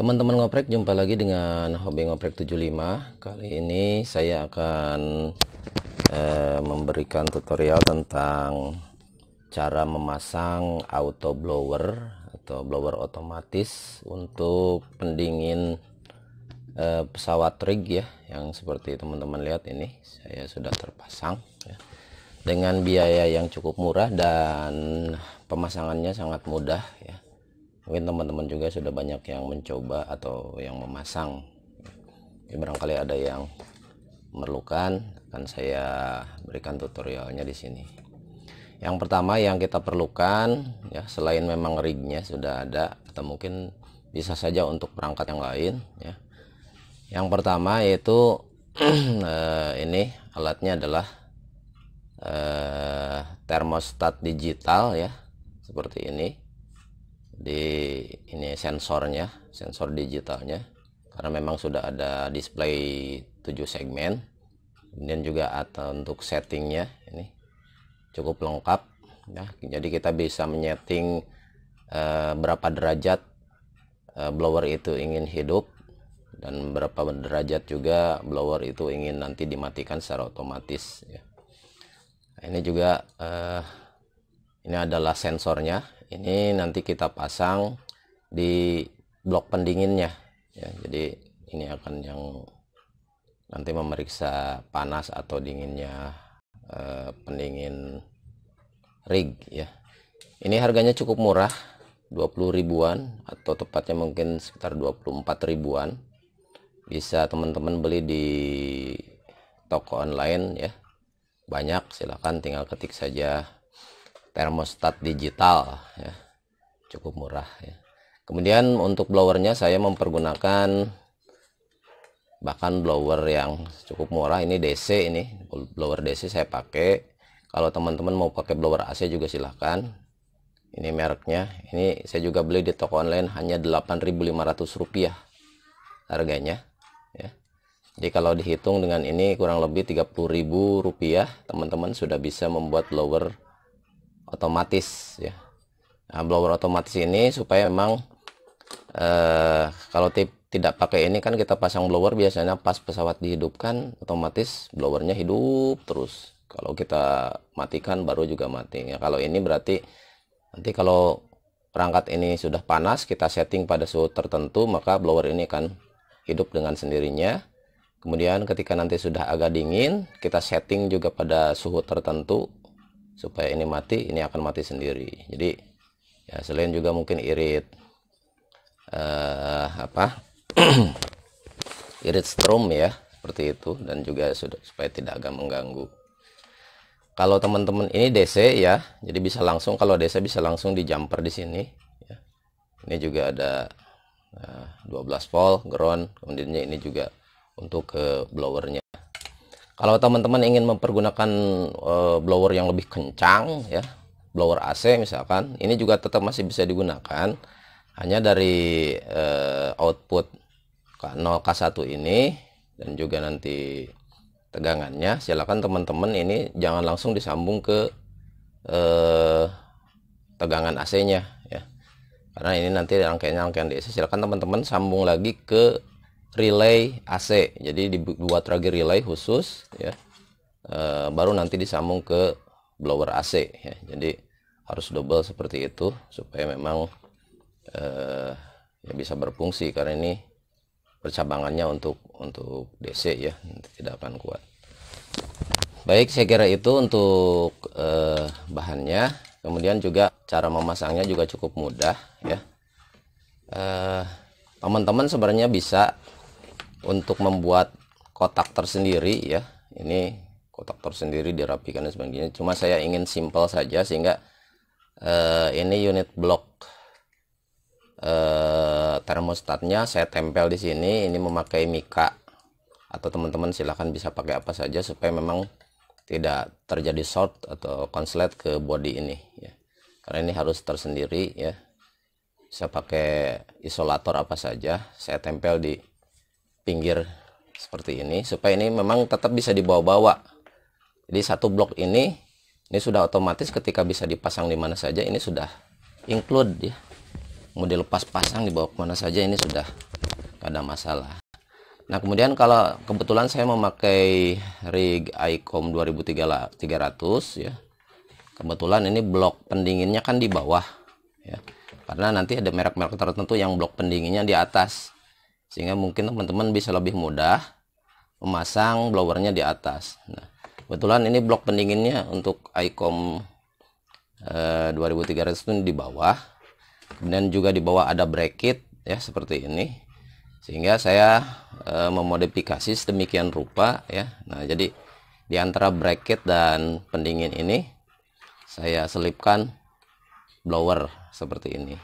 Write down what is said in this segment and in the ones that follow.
Teman-teman ngoprek jumpa lagi dengan Hobi Ngoprek 75 Kali ini saya akan eh, memberikan tutorial tentang cara memasang auto blower atau blower otomatis untuk pendingin eh, pesawat rig ya yang seperti teman-teman lihat ini saya sudah terpasang ya. dengan biaya yang cukup murah dan pemasangannya sangat mudah ya mungkin teman-teman juga sudah banyak yang mencoba atau yang memasang ya, barangkali ada yang memerlukan akan saya berikan tutorialnya di sini yang pertama yang kita perlukan ya selain memang rignya sudah ada atau mungkin bisa saja untuk perangkat yang lain ya yang pertama yaitu eh, ini alatnya adalah eh, termostat digital ya seperti ini di ini sensornya sensor digitalnya karena memang sudah ada display 7 segmen dan juga atau untuk settingnya ini cukup lengkap ya jadi kita bisa menyeting e, berapa derajat e, blower itu ingin hidup dan berapa derajat juga blower itu ingin nanti dimatikan secara otomatis ya nah, ini juga e, ini adalah sensornya ini nanti kita pasang di blok pendinginnya ya jadi ini akan yang nanti memeriksa panas atau dinginnya eh, pendingin rig ya ini harganya cukup murah 20 ribuan atau tepatnya mungkin sekitar 24 ribuan bisa teman-teman beli di toko online ya banyak silahkan tinggal ketik saja termostat digital ya cukup murah ya kemudian untuk blowernya saya mempergunakan bahkan blower yang cukup murah ini DC ini blower DC saya pakai kalau teman-teman mau pakai blower AC juga silahkan ini mereknya ini saya juga beli di toko online hanya 8.500 rupiah harganya ya jadi kalau dihitung dengan ini kurang lebih 30.000 rupiah teman-teman sudah bisa membuat blower otomatis ya nah, blower otomatis ini supaya memang eh, kalau tidak pakai ini kan kita pasang blower biasanya pas pesawat dihidupkan otomatis blowernya hidup terus kalau kita matikan baru juga mati ya kalau ini berarti nanti kalau perangkat ini sudah panas kita setting pada suhu tertentu maka blower ini kan hidup dengan sendirinya kemudian ketika nanti sudah agak dingin kita setting juga pada suhu tertentu supaya ini mati ini akan mati sendiri jadi ya selain juga mungkin irit uh, apa irit strom ya seperti itu dan juga sudah supaya tidak agak mengganggu kalau teman-teman ini DC ya jadi bisa langsung kalau DC bisa langsung di jumper di sini ya. ini juga ada uh, eh, 12 volt ground kemudiannya ini juga untuk ke blowernya kalau teman-teman ingin mempergunakan uh, blower yang lebih kencang ya, blower AC misalkan, ini juga tetap masih bisa digunakan. Hanya dari uh, output K0 K1 ini dan juga nanti tegangannya, silakan teman-teman ini jangan langsung disambung ke uh, tegangan AC-nya ya. Karena ini nanti rangkaiannya rangkaian DC, silakan teman-teman sambung lagi ke relay AC. Jadi dibuat lagi relay khusus ya. E, baru nanti disambung ke blower AC ya. Jadi harus double seperti itu supaya memang e, ya bisa berfungsi karena ini percabangannya untuk untuk DC ya tidak akan kuat. Baik, saya kira itu untuk e, bahannya. Kemudian juga cara memasangnya juga cukup mudah ya. Teman-teman sebenarnya bisa untuk membuat kotak tersendiri ya ini kotak tersendiri dirapikan dan sebagainya cuma saya ingin simple saja sehingga eh, ini unit blok eh, termostatnya saya tempel di sini ini memakai mika atau teman-teman silahkan bisa pakai apa saja supaya memang tidak terjadi short atau konslet ke body ini ya karena ini harus tersendiri ya saya pakai isolator apa saja saya tempel di pinggir seperti ini supaya ini memang tetap bisa dibawa-bawa jadi satu blok ini ini sudah otomatis ketika bisa dipasang di mana saja ini sudah include ya mau dilepas pasang dibawa kemana saja ini sudah tidak ada masalah nah kemudian kalau kebetulan saya memakai rig iCom 2300 ya kebetulan ini blok pendinginnya kan di bawah ya karena nanti ada merek-merek tertentu yang blok pendinginnya di atas sehingga mungkin teman-teman bisa lebih mudah memasang blowernya di atas nah, kebetulan ini blok pendinginnya untuk ICOM eh, 2300 itu di bawah kemudian juga di bawah ada bracket ya seperti ini sehingga saya eh, memodifikasi sedemikian rupa ya nah jadi di antara bracket dan pendingin ini saya selipkan blower seperti ini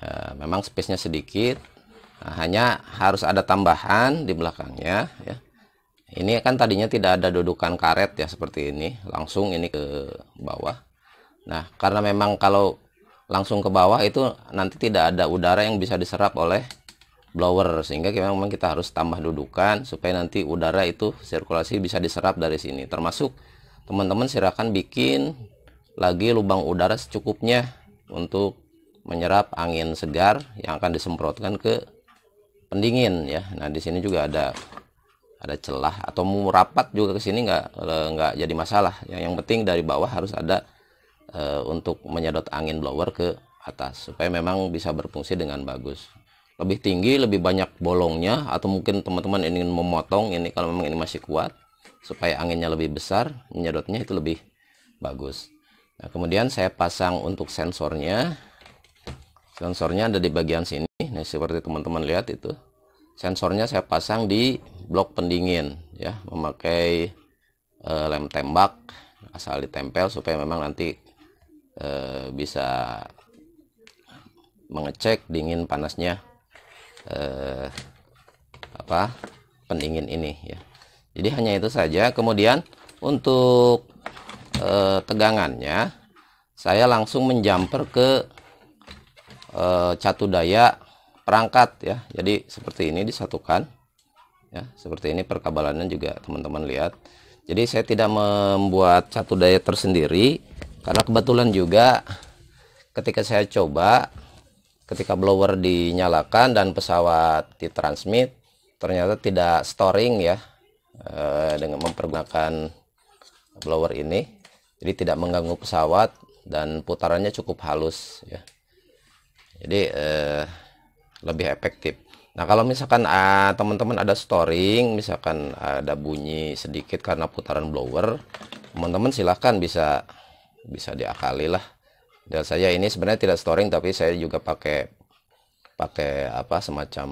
ya, memang space-nya sedikit Nah, hanya harus ada tambahan di belakangnya ya. Ini kan tadinya tidak ada dudukan karet ya seperti ini, langsung ini ke bawah. Nah, karena memang kalau langsung ke bawah itu nanti tidak ada udara yang bisa diserap oleh blower sehingga memang kita harus tambah dudukan supaya nanti udara itu sirkulasi bisa diserap dari sini termasuk teman-teman silakan bikin lagi lubang udara secukupnya untuk menyerap angin segar yang akan disemprotkan ke pendingin ya. Nah di sini juga ada ada celah atau mau rapat juga ke sini nggak eh, nggak jadi masalah. Yang yang penting dari bawah harus ada e, untuk menyedot angin blower ke atas supaya memang bisa berfungsi dengan bagus. Lebih tinggi, lebih banyak bolongnya atau mungkin teman-teman ingin memotong ini kalau memang ini masih kuat supaya anginnya lebih besar, menyedotnya itu lebih bagus. Nah, kemudian saya pasang untuk sensornya. Sensornya ada di bagian sini ini ya, seperti teman-teman lihat itu sensornya saya pasang di blok pendingin ya memakai e, lem tembak asal ditempel supaya memang nanti e, bisa mengecek dingin panasnya e, apa pendingin ini ya jadi hanya itu saja kemudian untuk e, tegangannya saya langsung menjumper ke e, catu daya perangkat ya. Jadi seperti ini disatukan. Ya, seperti ini perkabalannya juga teman-teman lihat. Jadi saya tidak membuat satu daya tersendiri karena kebetulan juga ketika saya coba ketika blower dinyalakan dan pesawat ditransmit ternyata tidak storing ya eh, dengan mempergunakan blower ini jadi tidak mengganggu pesawat dan putarannya cukup halus ya jadi eh, lebih efektif Nah, kalau misalkan ah, teman-teman uh, ada storing, misalkan ada bunyi sedikit karena putaran blower, teman-teman silahkan bisa bisa diakali lah. Dan saya ini sebenarnya tidak storing, tapi saya juga pakai pakai apa semacam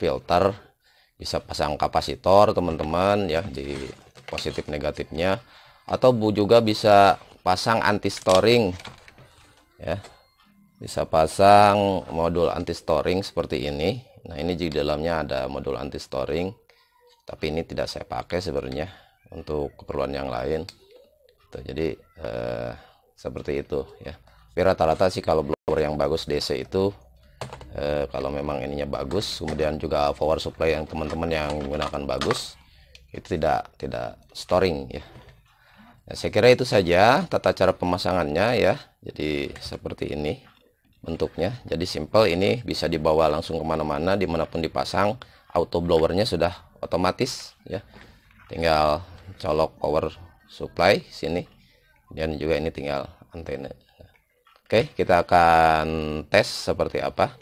filter, bisa pasang kapasitor teman-teman ya di positif negatifnya, atau bu juga bisa pasang anti storing ya bisa pasang modul anti storing seperti ini nah ini di dalamnya ada modul anti storing tapi ini tidak saya pakai sebenarnya untuk keperluan yang lain Tuh, gitu. jadi eh, seperti itu ya tapi rata-rata sih kalau blower yang bagus DC itu eh, kalau memang ininya bagus kemudian juga power supply yang teman-teman yang menggunakan bagus itu tidak tidak storing ya Nah, saya kira itu saja tata cara pemasangannya ya. Jadi seperti ini bentuknya. Jadi simple ini bisa dibawa langsung kemana-mana, dimanapun dipasang. Auto blowernya sudah otomatis ya. Tinggal colok power supply sini. Dan juga ini tinggal antena. Oke, kita akan tes seperti apa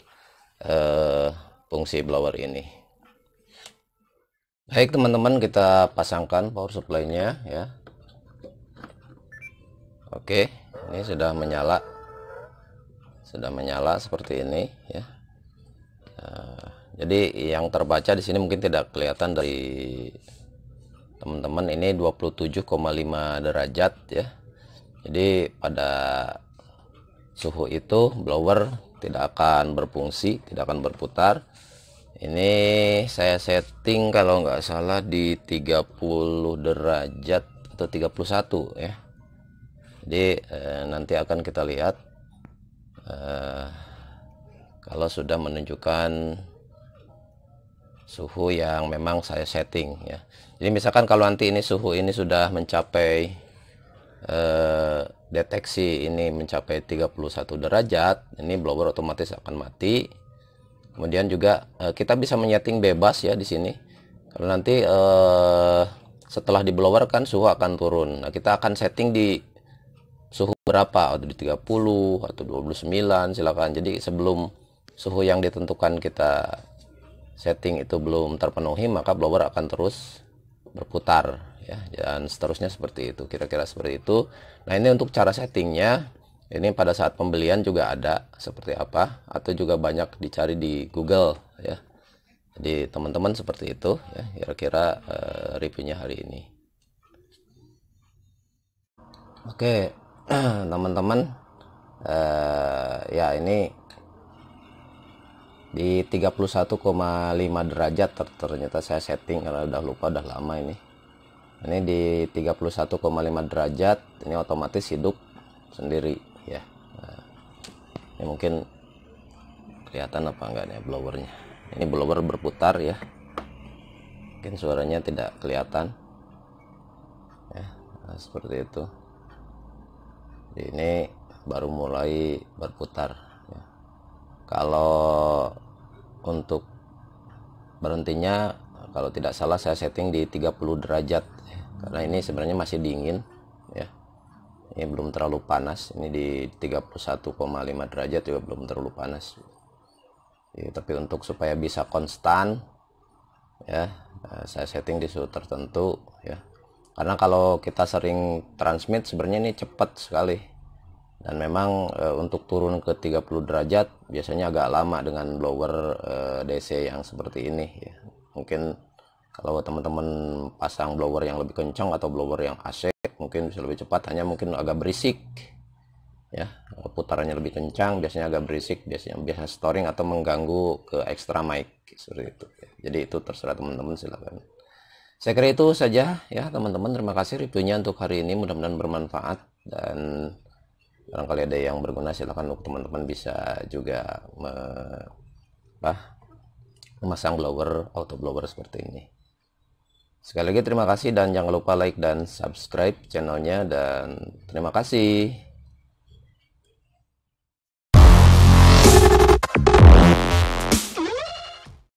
eh, fungsi blower ini. Baik teman-teman, kita pasangkan power supply-nya ya. Oke, ini sudah menyala sudah menyala seperti ini ya uh, jadi yang terbaca di sini mungkin tidak kelihatan dari teman-teman ini 27,5 derajat ya jadi pada suhu itu blower tidak akan berfungsi tidak akan berputar ini saya setting kalau nggak salah di 30 derajat atau 31 ya jadi eh, nanti akan kita lihat uh, kalau sudah menunjukkan suhu yang memang saya setting ya jadi misalkan kalau nanti ini suhu ini sudah mencapai eh, deteksi ini mencapai 31 derajat ini blower otomatis akan mati kemudian juga eh, kita bisa menyeting bebas ya di sini kalau nanti eh, setelah di blower kan suhu akan turun nah kita akan setting di suhu berapa atau di 30 atau 29 silakan jadi sebelum suhu yang ditentukan kita setting itu belum terpenuhi maka blower akan terus berputar ya dan seterusnya seperti itu kira-kira seperti itu nah ini untuk cara settingnya ini pada saat pembelian juga ada seperti apa atau juga banyak dicari di Google ya jadi teman-teman seperti itu ya kira-kira uh, reviewnya hari ini oke teman-teman eh, ya ini di 31,5 derajat ternyata saya setting karena udah lupa udah lama ini ini di 31,5 derajat ini otomatis hidup sendiri ya nah, ini mungkin kelihatan apa enggak nih blowernya ini blower berputar ya mungkin suaranya tidak kelihatan ya nah, seperti itu ini baru mulai berputar ya. kalau untuk berhentinya kalau tidak salah saya setting di 30 derajat ya. karena ini sebenarnya masih dingin ya ini belum terlalu panas ini di 31,5 derajat juga belum terlalu panas ya, tapi untuk supaya bisa konstan ya eh, saya setting di suhu tertentu ya karena kalau kita sering transmit sebenarnya ini cepat sekali dan memang e, untuk turun ke 30 derajat biasanya agak lama dengan blower e, eh, DC yang seperti ini ya mungkin kalau teman-teman pasang blower yang lebih kencang atau blower yang AC mungkin bisa lebih cepat hanya mungkin agak berisik ya putarannya lebih kencang biasanya agak berisik biasanya biasa storing atau mengganggu ke extra mic seperti itu jadi itu terserah teman-teman silahkan saya kira itu saja ya teman-teman. Terima kasih reviewnya untuk hari ini. Mudah-mudahan bermanfaat dan barangkali ada yang berguna silahkan untuk teman-teman bisa juga me, apa, memasang blower auto blower seperti ini. Sekali lagi terima kasih dan jangan lupa like dan subscribe channelnya dan terima kasih.